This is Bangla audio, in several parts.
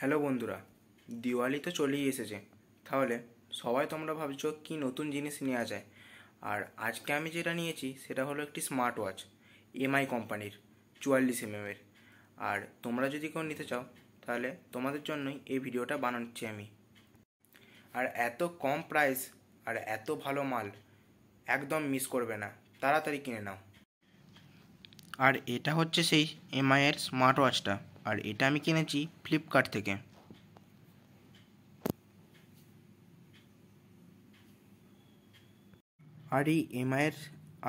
হ্যালো বন্ধুরা দিওয়ালি তো চলেই এসেছে তাহলে সবাই তোমরা ভাবছো কি নতুন জিনিস নেওয়া যায় আর আজকে আমি যেটা নিয়েছি সেটা হলো একটি স্মার্ট ওয়াচ এমআই কোম্পানির চুয়াল্লিশ এমএমের আর তোমরা যদি কেউ নিতে চাও তাহলে তোমাদের জন্যই এই ভিডিওটা বানাচ্ছি আমি আর এত কম প্রাইস আর এত ভালো মাল একদম মিস করবে না তাড়াতাড়ি কিনে নাও আর এটা হচ্ছে সেই এমআইয়ের স্মার্ট ওয়াচটা আর এটা আমি কিনেছি ফ্লিপকার্ট থেকে আর এই এমআইয়ের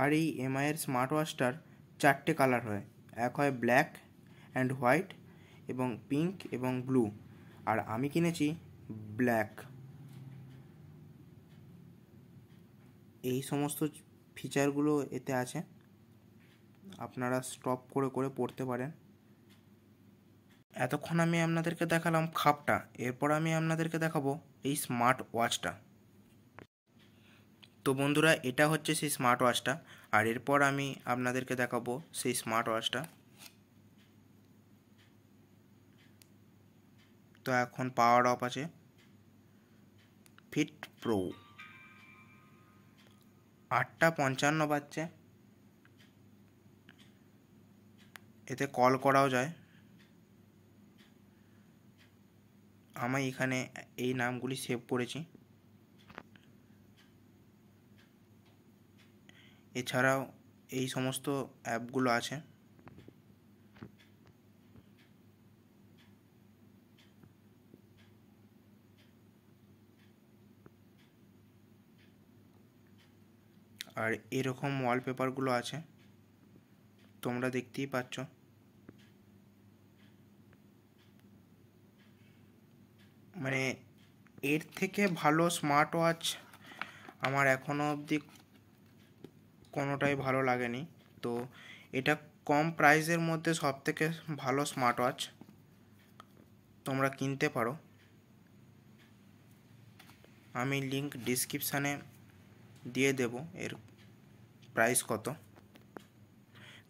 আর এই এমআইয়ের স্মার্ট ওয়াচটার চারটে কালার হয় এক হয় ব্ল্যাক অ্যান্ড হোয়াইট এবং পিঙ্ক এবং ব্লু আর আমি কিনেছি ব্ল্যাক এই সমস্ত ফিচারগুলো এতে আছে আপনারা স্টপ করে করে পড়তে পারেন এতক্ষণ আমি আপনাদেরকে দেখালাম খাপটা এরপর আমি আপনাদেরকে দেখাবো এই স্মার্ট ওয়াচটা তো বন্ধুরা এটা হচ্ছে সেই স্মার্ট ওয়াচটা আর এরপর আমি আপনাদেরকে দেখাবো সেই স্মার্ট ওয়াচটা তো এখন পাওয়ার অফ আছে ফিট প্রো আটটা পঞ্চান্ন বাজছে এতে কল করাও যায় আমি এখানে এই নামগুলি সেভ করেছি এছাড়াও এই সমস্ত অ্যাপগুলো আছে আর এরকম ওয়ালপেপারগুলো আছে তোমরা দেখতেই পাচ্ছ মানে এর থেকে ভালো স্মার্ট ওয়াচ আমার এখনও অবধি কোনোটাই ভালো লাগেনি তো এটা কম প্রাইসের মধ্যে সব থেকে ভালো স্মার্ট ওয়াচ তোমরা কিনতে পারো আমি লিংক ডিসক্রিপশানে দিয়ে দেব এর প্রাইস কত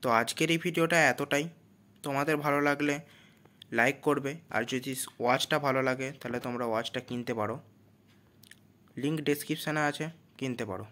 তো আজকের এই ভিডিওটা এতটাই তোমাদের ভালো লাগলে লাইক করবে আর যদি ওয়াচটা ভালো লাগে তাহলে তোমরা ওয়াচটা কিনতে পারো লিঙ্ক ডেসক্রিপশানে আছে কিনতে পারো